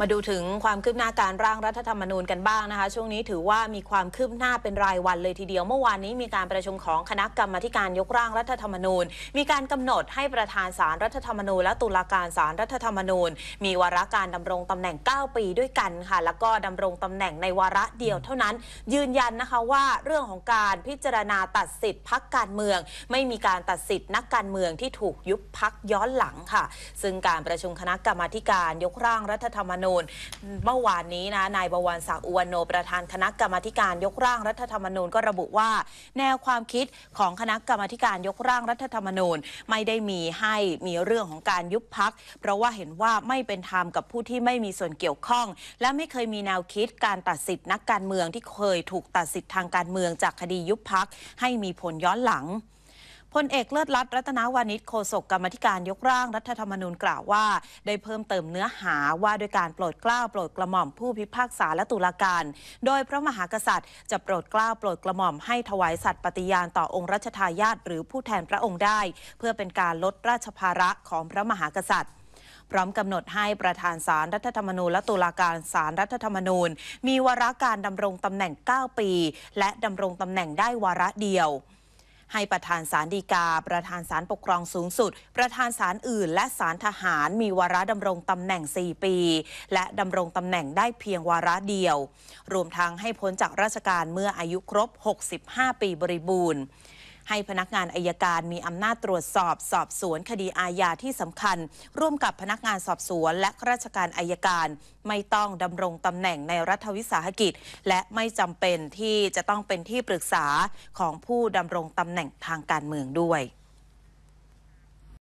มาดูถึงความคืบหน้าการร่างรัฐธรรมนูญกันบ้างนะคะ ช่วงนี้ถือว่ามีความคืบหน้าเป็นรายวันเลยทีเดียวเมื่อวานนี้มีการประชุมของคณะกรรมการยกร่างรัฐธรรมนูญ มีการกำหนดให้ประธานสารรัฐธรรมนูญและตุลาการสารรัฐธรรมนูญ มีวาระการดำรงตำแหน่ง 9 ปีด้วยกันค่ะแล้วก็ดำรงตำแหน่งในวาระเดียวเท่านั้น ยืนยันนะคะว่าเรื่องของการพิจารณาตัดสิทธิ์พักการเมือง ไม่มีการตัดสิทธิ์นักการเมืองที่ถูกยุบพักย้อนหลังค่ะ ซึ่งการประชุมคณะกรรมการยกร่างรัฐธรรมนูญูญเมื่อวานนี้นะนายบวรศักดิ์อุวันโนประธานคณะกรรมาการยกร่างรัฐธรรมนูญก็ระบุว่า แนวความคิดของคณะกรรมาการยกร่างรัฐธรรมนูญไม่ได้มีให้มีเรื่องของการยุบพักเพราะว่าเห็นว่าไม่เป็นธรรมกับผู้ที่ไม่มีส่วนเกี่ยวข้อง และไม่เคยมีแนวคิดการตัดสิทธินักการเมืองที่เคยถูกตัดสิทธิทางการเมืองจากคดียุบพักให้มีผลย้อนหลังพลเอกเลิศรัตน์รัตนวานิชโฆษกกรรมธิการยกร่างรัฐธรรมนูญกล่าวว่า ได้เพิ่มเติมเนื้อหาว่าด้วยการ โปรดเกล้าโปรดกระหม่อมผู้พิพากษาและตุลาการ โดยพระมหากษัตริย์จะโปรดเกล้าโปรดกระหม่อมให้ถวายสัตย์ปฏิญาณต่อองค์รัชทายาทหรือผู้แทนพระองค์ได้ เพื่อเป็นการลดราชภาระของพระมหากษัตริย์ พร้อมกำหนดให้ประธานสารรัฐธรรมนูญและตุลาการสารรัฐธรรมนูญ มีวาระการดำรงตำแหน่ง 9 ปี และดำรงตำแหน่งได้วาระเดียวให้ประธานศาลฎีกา ประธานศาลปกครองสูงสุด ประธานศาลอื่นและศาลทหารมีวาระดำรงตำแหน่ง 4 ปี และดำรงตำแหน่งได้เพียงวาระเดียว รวมทั้งให้พ้นจากราชการเมื่ออายุครบ 65 ปีบริบูรณ์ให้พนักงานอายการมีอำนาจตรวจสอบสอบสวนคดีอาญาที่สำคัญ ร่วมกับพนักงานสอบสวนและราชการอายการ ไม่ต้องดำรงตำแหน่งในรัฐวิสาหกิจ และไม่จำเป็นที่จะต้องเป็นที่ปรึกษาของผู้ดำรงตำแหน่งทางการเมืองด้วย